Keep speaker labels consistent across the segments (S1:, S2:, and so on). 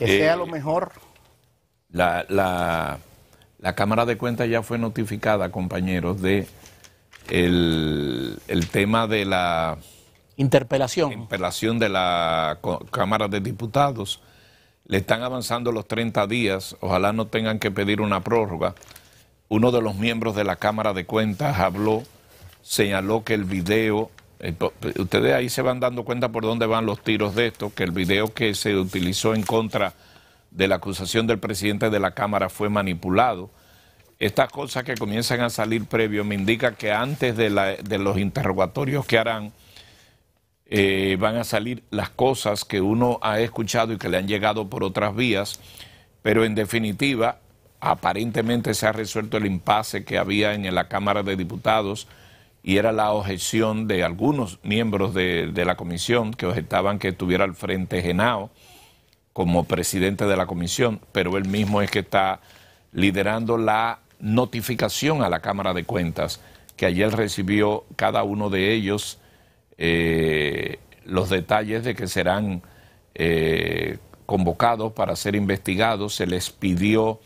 S1: Que sea lo eh, mejor. La, Cámara de Cuentas ya fue notificada, compañeros, de el, tema de la... Interpelación. Interpelación de la Cámara de Diputados. Le están avanzando los 30 días, ojalá no tengan que pedir una prórroga. Uno de los miembros de la Cámara de Cuentas habló, señaló que el video eh, eh, ustedes ahí se van dando cuenta por dónde van los tiros de esto, que el video que se utilizó en contra de la acusación del presidente de la Cámara fue manipulado. Estas cosas que comienzan a salir previo me indica que antes de, los interrogatorios que harán, eh, van a salir las cosas que uno ha escuchado y que le han llegado por otras vías, pero en definitiva, aparentemente se ha resuelto el impasse que había en la Cámara de Diputados y era la objeción de algunos miembros de, la comisión que objetaban que estuviera al frente Genao como presidente de la comisión, pero él mismo es que está liderando la notificación a la Cámara de Cuentas, que ayer recibió cada uno de ellos eh, los detalles de que serán eh, convocados para ser investigados, se les pidió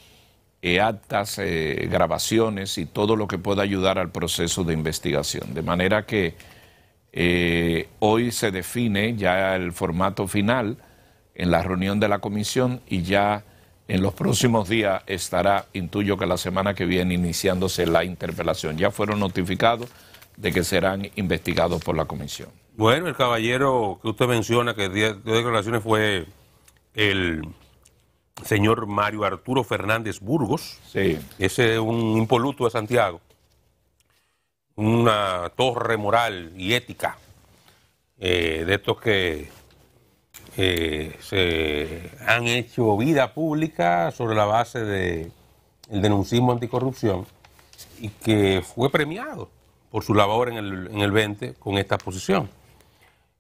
S1: eh, actas, eh, grabaciones y todo lo que pueda ayudar al proceso de investigación. De manera que eh, hoy se define ya el formato final en la reunión de la comisión y ya en los próximos días estará, intuyo que la semana que viene, iniciándose la interpelación. Ya fueron notificados de que serán investigados por la comisión.
S2: Bueno, el caballero que usted menciona que de declaraciones fue el señor Mario Arturo Fernández Burgos. Ese es eh, un impoluto de Santiago. Una torre moral y ética eh, de estos que eh, se han hecho vida pública sobre la base del de denuncismo anticorrupción y que fue premiado por su labor en el, 20 con esta posición.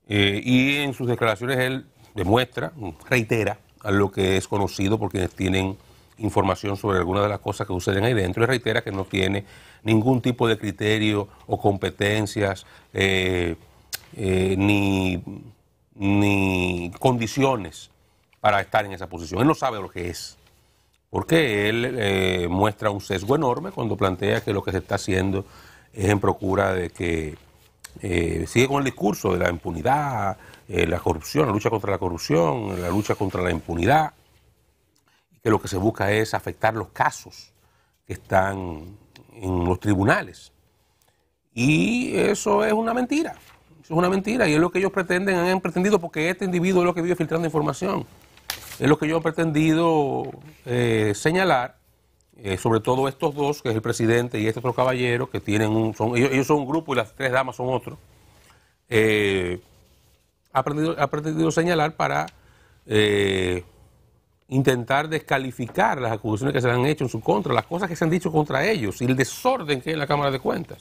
S2: y en sus declaraciones él demuestra, reitera, a lo que es conocido por quienes tienen información sobre alguna de las cosas que suceden ahí dentro y reitera que no tiene ningún tipo de criterio o competencias eh, eh, ni, ni condiciones para estar en esa posición. Él no sabe lo que es, porque él eh, muestra un sesgo enorme cuando plantea que lo que se está haciendo es en procura de que sigue con el discurso de la impunidad, eh, la corrupción, la lucha contra la corrupción, la lucha contra la impunidad, que lo que se busca es afectar los casos que están en los tribunales. Y eso es una mentira, eso es una mentira y es lo que ellos pretenden, han pretendido, porque este individuo es lo que vive filtrando información, es lo que ellos han pretendido eh, señalar. Eh, sobre todo estos dos, que es el presidente y este otro caballero, que tienen un, son, ellos, son un grupo y las tres damas son otro. Eh, ha pretendido señalar para eh, intentar descalificar las acusaciones que se han hecho en su contra, las cosas que se han dicho contra ellos y el desorden que hay en la Cámara de Cuentas,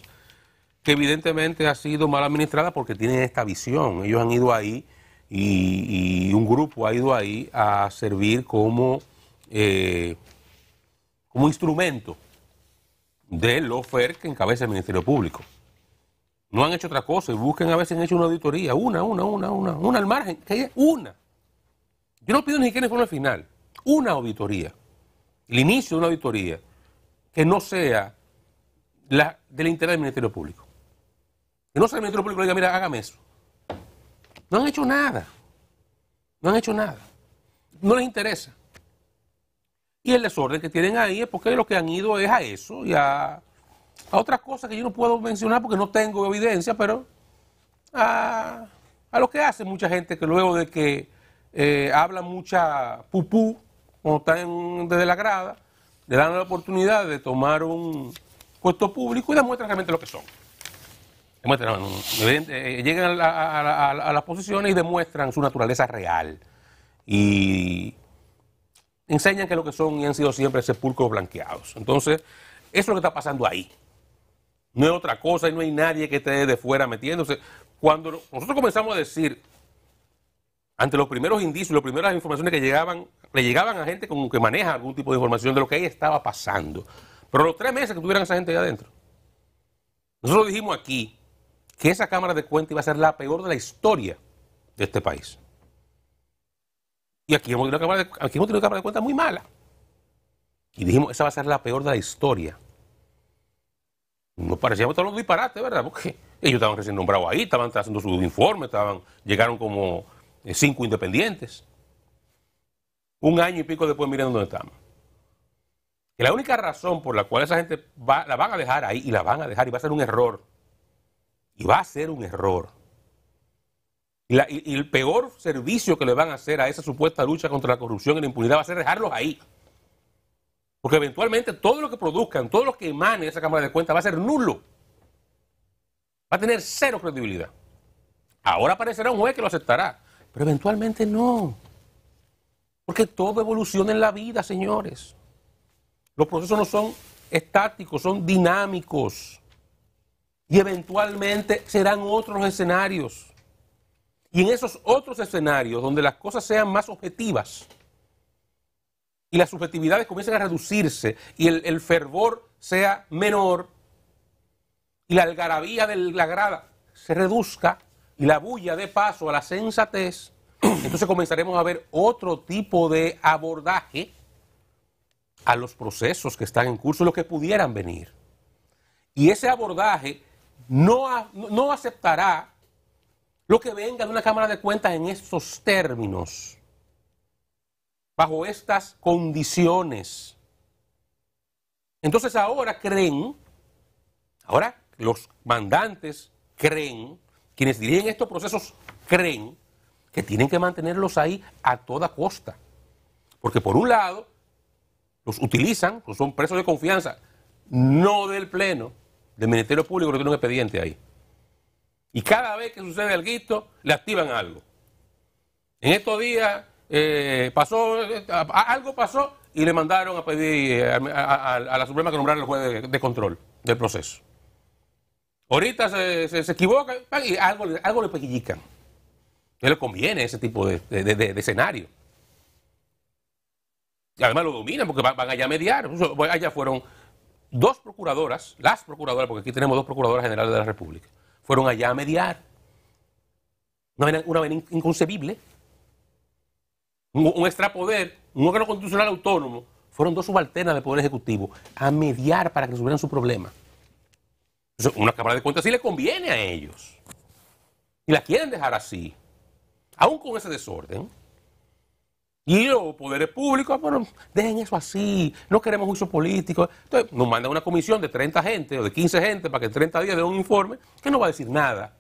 S2: que evidentemente ha sido mal administrada porque tienen esta visión. Ellos han ido ahí y, un grupo ha ido ahí a servir como, eh, como instrumento de lo que encabeza el Ministerio Público. No han hecho otra cosa y busquen a ver si han hecho una auditoría, una, una, una, una, una al margen, que es una. Yo no pido ni siquiera informe final, una auditoría, el inicio de una auditoría que no sea la, del interés del Ministerio Público. Que no sea el Ministerio Público que diga, mira, hágame eso. No han hecho nada. No han hecho nada. No les interesa. Y el desorden que tienen ahí es porque lo que han ido es a eso y a a otras cosas que yo no puedo mencionar porque no tengo evidencia, pero a, lo que hace mucha gente que luego de que eh, habla mucha pupú cuando están desde la grada, le dan la oportunidad de tomar un puesto público y demuestran realmente lo que son. Demuestran, eh, eh, eh, llegan a, las posiciones y demuestran su naturaleza real. Y enseñan que lo que son y han sido siempre sepulcros blanqueados. Entonces, eso es lo que está pasando ahí no es otra cosa y no hay nadie que esté de fuera metiéndose. Cuando nosotros comenzamos a decir, ante los primeros indicios, las primeras informaciones que llegaban, le llegaban a gente como que maneja algún tipo de información de lo que ahí estaba pasando. Pero los tres meses que tuvieran esa gente ahí adentro. Nosotros dijimos aquí que esa Cámara de cuenta iba a ser la peor de la historia de este país. Y aquí hemos tenido una Cámara de, aquí hemos una cámara de Cuentas muy mala. Y dijimos, esa va a ser la peor de la historia. No parecíamos todos los ¿verdad? Porque ellos estaban recién nombrados ahí, estaban haciendo sus informes, estaban, llegaron como eh, cinco independientes. Un año y pico después miren dónde estamos. Que la única razón por la cual esa gente la van a dejar ahí y la van a dejar y va a ser un error. Y va a ser un error. y el peor servicio que le van a hacer a esa supuesta lucha contra la corrupción y la impunidad va a ser dejarlos ahí. Porque eventualmente todo lo que produzcan, todo lo que emane esa Cámara de Cuentas va a ser nulo. Va a tener cero credibilidad. Ahora aparecerá un juez que lo aceptará, pero eventualmente no. Porque todo evoluciona en la vida, señores. Los procesos no son estáticos, son dinámicos. Y eventualmente serán otros escenarios. Y en esos otros escenarios, donde las cosas sean más objetivas, y las subjetividades comiencen a reducirse y el, fervor sea menor y la algarabía de la grada se reduzca y la bulla de paso a la sensatez, entonces comenzaremos a ver otro tipo de abordaje a los procesos que están en curso, los que pudieran venir. Y ese abordaje no, no aceptará lo que venga de una Cámara de Cuentas en estos términos bajo estas condiciones. Entonces ahora creen, ahora los mandantes creen, quienes dirigen estos procesos creen que tienen que mantenerlos ahí a toda costa. Porque por un lado, los utilizan, pues son presos de confianza, no del Pleno, del Ministerio Público, que tiene un expediente ahí. Y cada vez que sucede algo, le activan algo. En estos días eh, pasó, eh, algo pasó y le mandaron a pedir eh, a, la Suprema que nombrara el juez de, control del proceso. Ahorita se, equivoca y algo, algo le pequillican. No le conviene ese tipo de, escenario. Y además lo dominan porque van, allá a mediar. Pues, allá fueron dos procuradoras, las procuradoras, porque aquí tenemos dos procuradoras generales de la República, fueron allá a mediar. Una, una inconcebible un, extra extrapoder, un órgano constitucional autónomo, fueron dos subalternas del Poder Ejecutivo a mediar para que resolvieran su problema. una Cámara de Cuentas sí le conviene a ellos. Y la quieren dejar así, aún con ese desorden. Y los poderes públicos, bueno, dejen eso así, no queremos juicio político. Entonces, nos mandan una comisión de 30 gente o de 15 gente para que en 30 días den un informe que no va a decir nada.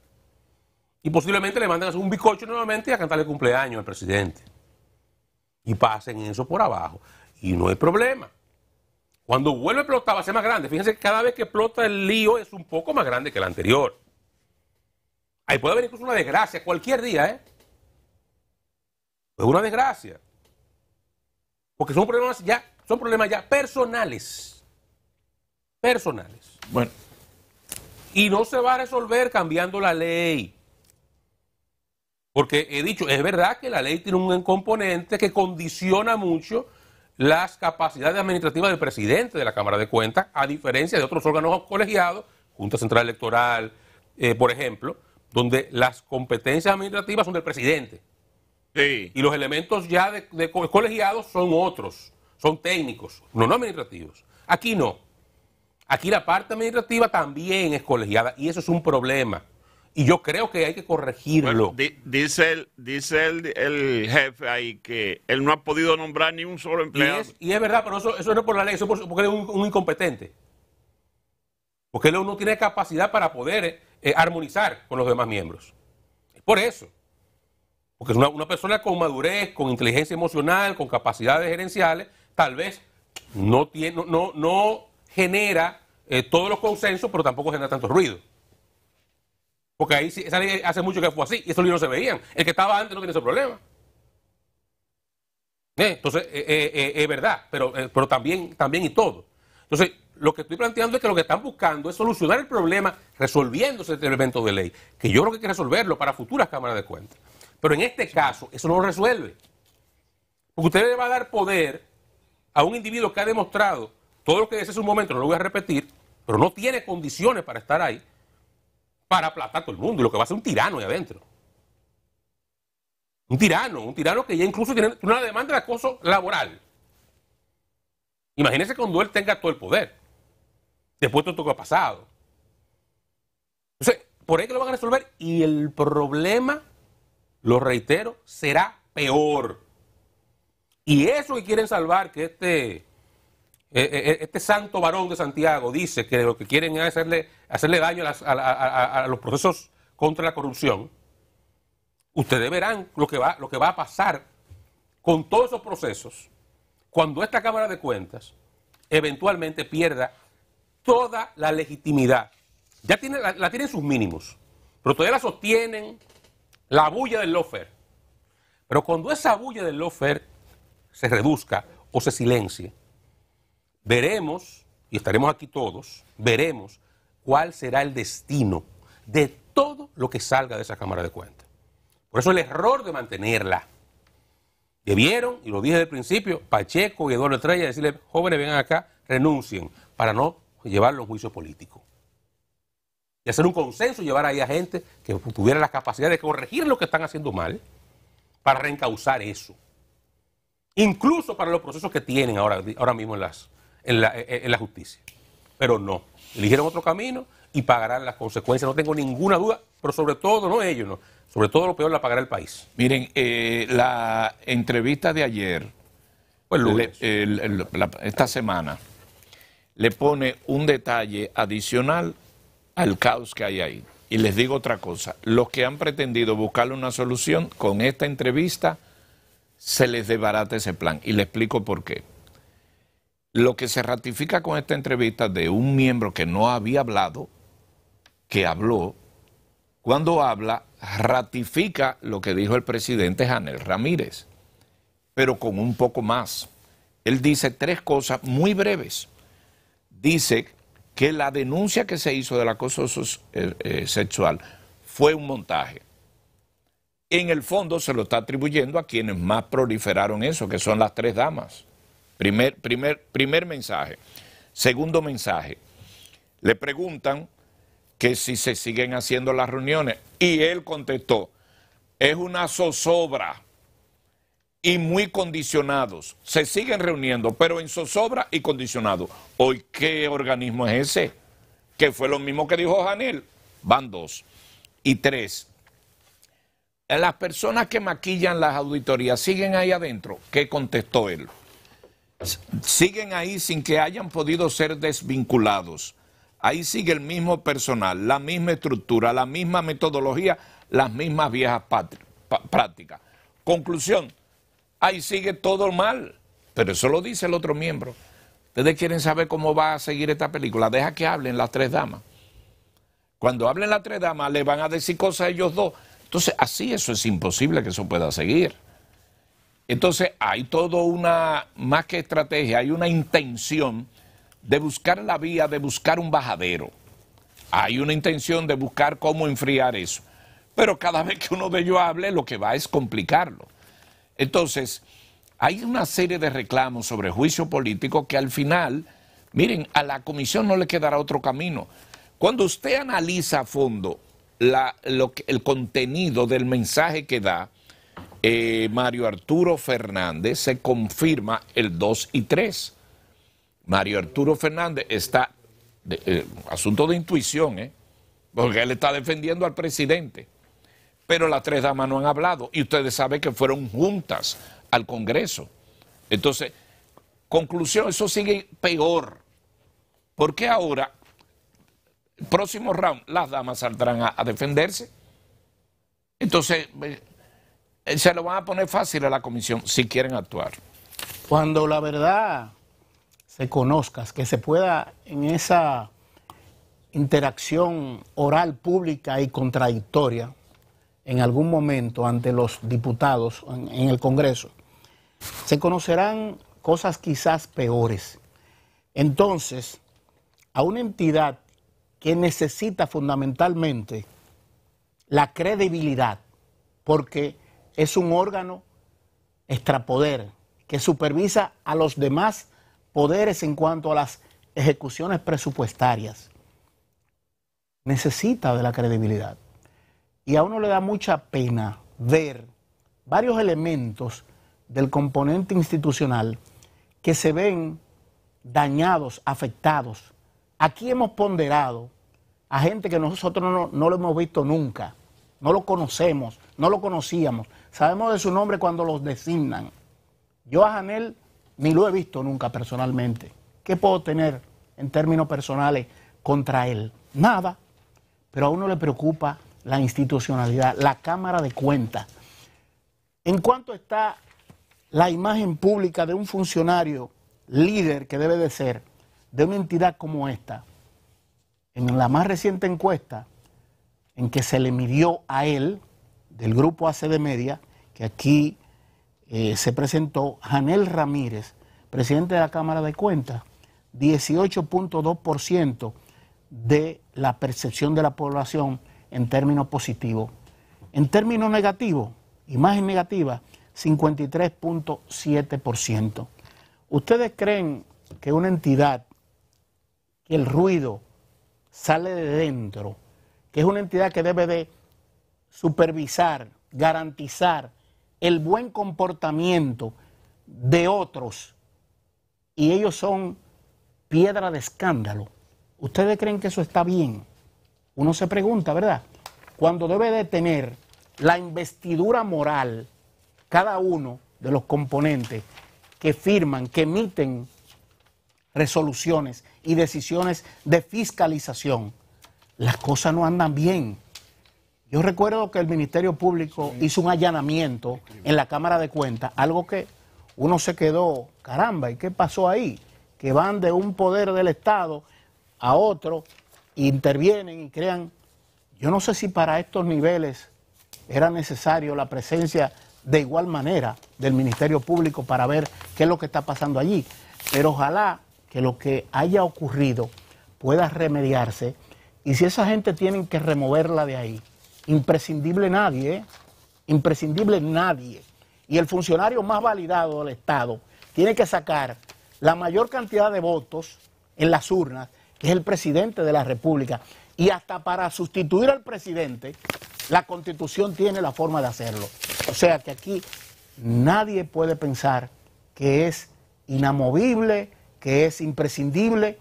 S2: Y posiblemente le mandan a hacer un bicocho nuevamente y a cantarle cumpleaños al presidente y pasen eso por abajo. Y no hay problema. Cuando vuelve a explotar va a ser más grande. Fíjense que cada vez que explota el lío es un poco más grande que el anterior. Ahí puede haber incluso una desgracia cualquier día, ¿eh? Es una desgracia. Porque son problemas ya, son problemas ya personales. Personales. Bueno. Y no se va a resolver cambiando la ley. Porque he dicho, es verdad que la ley tiene un componente que condiciona mucho las capacidades administrativas del presidente de la Cámara de Cuentas, a diferencia de otros órganos colegiados, Junta Central Electoral, eh, por ejemplo, donde las competencias administrativas son del presidente. Y los elementos ya de, colegiados son otros, son técnicos, no administrativos. Aquí no. Aquí la parte administrativa también es colegiada y eso es un problema y yo creo que hay que corregirlo. dice el, dice el, jefe ahí que él no ha podido nombrar ni un solo empleado. Y es, verdad, pero eso, no es por la ley, eso es porque él es un, incompetente. Porque él no tiene capacidad para poder eh, eh, armonizar con los demás miembros. Es por eso. Porque es una, persona con madurez, con inteligencia emocional, con capacidades gerenciales, tal vez no, tiene, no, no, genera eh, todos los consensos, pero tampoco genera tanto ruido. Porque ahí hace mucho que fue así y esos libros no se veían. El que estaba antes no tiene ese problema. Eh, entonces, eh, eh, es verdad, pero, también, y todo. Entonces, lo que estoy planteando es que lo que están buscando es solucionar el problema resolviéndose este elemento de ley, que yo creo que hay que resolverlo para futuras cámaras de cuentas. Pero en este caso, eso no lo resuelve. Porque usted le va a dar poder a un individuo que ha demostrado todo lo que dice en su momento, no lo voy a repetir, pero no tiene condiciones para estar ahí para aplastar todo el mundo. Y lo que va a ser un tirano ahí adentro. Un tirano, un tirano que ya incluso tiene una demanda de acoso laboral. Imagínense cuando él tenga todo el poder. Después de todo lo que ha pasado. Entonces, por ahí que lo van a resolver. Y el problema, lo reitero, será peor. Y eso que quieren salvar, que este eh, eh, eh, este santo varón de Santiago dice que lo que quieren es hacerle, hacerle daño a, los procesos contra la corrupción, ustedes verán lo que, va, lo que va a pasar con todos esos procesos cuando esta Cámara de Cuentas eventualmente pierda toda la legitimidad. Ya tiene, la, tienen sus mínimos, pero todavía la sostienen la bulla del lofer. Pero cuando esa bulla del lofer se reduzca o se silencie, veremos, y estaremos aquí todos, veremos cuál será el destino de todo lo que salga de esa Cámara de Cuentas. Por eso el error de mantenerla. Debieron, y lo dije desde el principio, Pacheco y Eduardo Estrella decirle, jóvenes, vengan acá, renuncien, para no llevar los juicio político. Y hacer un consenso llevar ahí a gente que tuviera la capacidad de corregir lo que están haciendo mal para reencauzar eso. Incluso para los procesos que tienen ahora, ahora mismo en las eh, en la, justicia. Pero no, eligieron otro camino y pagarán las consecuencias, no tengo ninguna duda, pero sobre todo, no ellos, no, sobre todo lo peor la pagará el país. Miren,
S1: eh, la entrevista de ayer, eh, esta semana, le pone un detalle adicional al caos que hay ahí. Y les digo otra cosa, los que han pretendido buscarle una solución con esta entrevista, se les debarata ese plan. Y le explico por qué. Lo que se ratifica con esta entrevista de un miembro que no había hablado, que habló, cuando habla, ratifica lo que dijo el presidente Janel Ramírez, pero con un poco más. Él dice tres cosas muy breves. Dice que la denuncia que se hizo del acoso eh, eh, sexual fue un montaje. En el fondo se lo está atribuyendo a quienes más proliferaron eso, que son las tres damas. Primer, primer, primer mensaje. Segundo mensaje. Le preguntan que si se siguen haciendo las reuniones. Y él contestó, es una zozobra y muy condicionados. Se siguen reuniendo, pero en zozobra y condicionados. Hoy, ¿qué organismo es ese? Que fue lo mismo que dijo Janel. Van dos. Y tres, las personas que maquillan las auditorías siguen ahí adentro. ¿Qué contestó él? siguen ahí sin que hayan podido ser desvinculados. Ahí sigue el mismo personal, la misma estructura, la misma metodología, las mismas viejas prácticas. Conclusión, ahí sigue todo mal, pero eso lo dice el otro miembro. Ustedes quieren saber cómo va a seguir esta película, deja que hablen las tres damas. Cuando hablen las tres damas le van a decir cosas a ellos dos. Entonces, así eso es imposible que eso pueda seguir. Entonces hay toda una, más que estrategia, hay una intención de buscar la vía, de buscar un bajadero. Hay una intención de buscar cómo enfriar eso. Pero cada vez que uno de ellos hable, lo que va es complicarlo. Entonces, hay una serie de reclamos sobre juicio político que al final, miren, a la comisión no le quedará otro camino. Cuando usted analiza a fondo el contenido del mensaje que da, eh, Mario Arturo Fernández, se confirma el 2 y 3. Mario Arturo Fernández está, eh, asunto de intuición, ¿eh? porque él está defendiendo al presidente. Pero las tres damas no han hablado y ustedes saben que fueron juntas al Congreso. Entonces, conclusión, eso sigue peor. Porque ahora, próximo round, las damas saldrán a, a defenderse. Entonces, eh, eh, se lo van a poner fácil a la comisión si quieren actuar.
S3: Cuando la verdad se conozca, que se pueda en esa interacción oral pública y contradictoria en algún momento ante los diputados en, el Congreso, se conocerán cosas quizás peores. Entonces, a una entidad que necesita fundamentalmente la credibilidad, porque es un órgano extrapoder que supervisa a los demás poderes en cuanto a las ejecuciones presupuestarias. Necesita de la credibilidad. Y a uno le da mucha pena ver varios elementos del componente institucional que se ven dañados, afectados. Aquí hemos ponderado a gente que nosotros no, no lo hemos visto nunca, no lo conocemos, no lo conocíamos, Sabemos de su nombre cuando los designan. Yo a Janel ni lo he visto nunca personalmente. ¿Qué puedo tener en términos personales contra él? Nada. Pero a uno le preocupa la institucionalidad, la Cámara de Cuentas. En cuanto está la imagen pública de un funcionario líder que debe de ser de una entidad como esta, en la más reciente encuesta en que se le midió a él, del grupo de Media, que aquí eh, se presentó Janel Ramírez, presidente de la Cámara de Cuentas, 18.2% de la percepción de la población en términos positivos. En términos negativos, imagen negativa, 53.7%. ¿Ustedes creen que una entidad, que el ruido sale de dentro, que es una entidad que debe de supervisar, garantizar el buen comportamiento de otros y ellos son piedra de escándalo. ¿Ustedes creen que eso está bien? Uno se pregunta, ¿verdad? Cuando debe de tener la investidura moral cada uno de los componentes que firman, que emiten resoluciones y decisiones de fiscalización, las cosas no andan bien. Yo recuerdo que el Ministerio Público hizo un allanamiento en la Cámara de Cuentas, algo que uno se quedó, caramba, ¿y qué pasó ahí? Que van de un poder del Estado a otro, intervienen y crean. Yo no sé si para estos niveles era necesario la presencia de igual manera del Ministerio Público para ver qué es lo que está pasando allí. Pero ojalá que lo que haya ocurrido pueda remediarse y si esa gente tienen que removerla de ahí, Imprescindible nadie, ¿eh? Imprescindible nadie. Y el funcionario más validado del Estado tiene que sacar la mayor cantidad de votos en las urnas, que es el presidente de la República. Y hasta para sustituir al presidente, la constitución tiene la forma de hacerlo. O sea que aquí nadie puede pensar que es inamovible, que es imprescindible.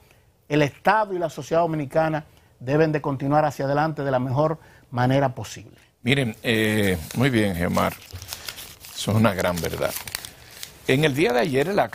S3: El Estado y la sociedad dominicana deben de continuar hacia adelante de la mejor manera posible.
S1: Miren, eh, muy bien, Gemar. Eso es una gran verdad. En el día de ayer la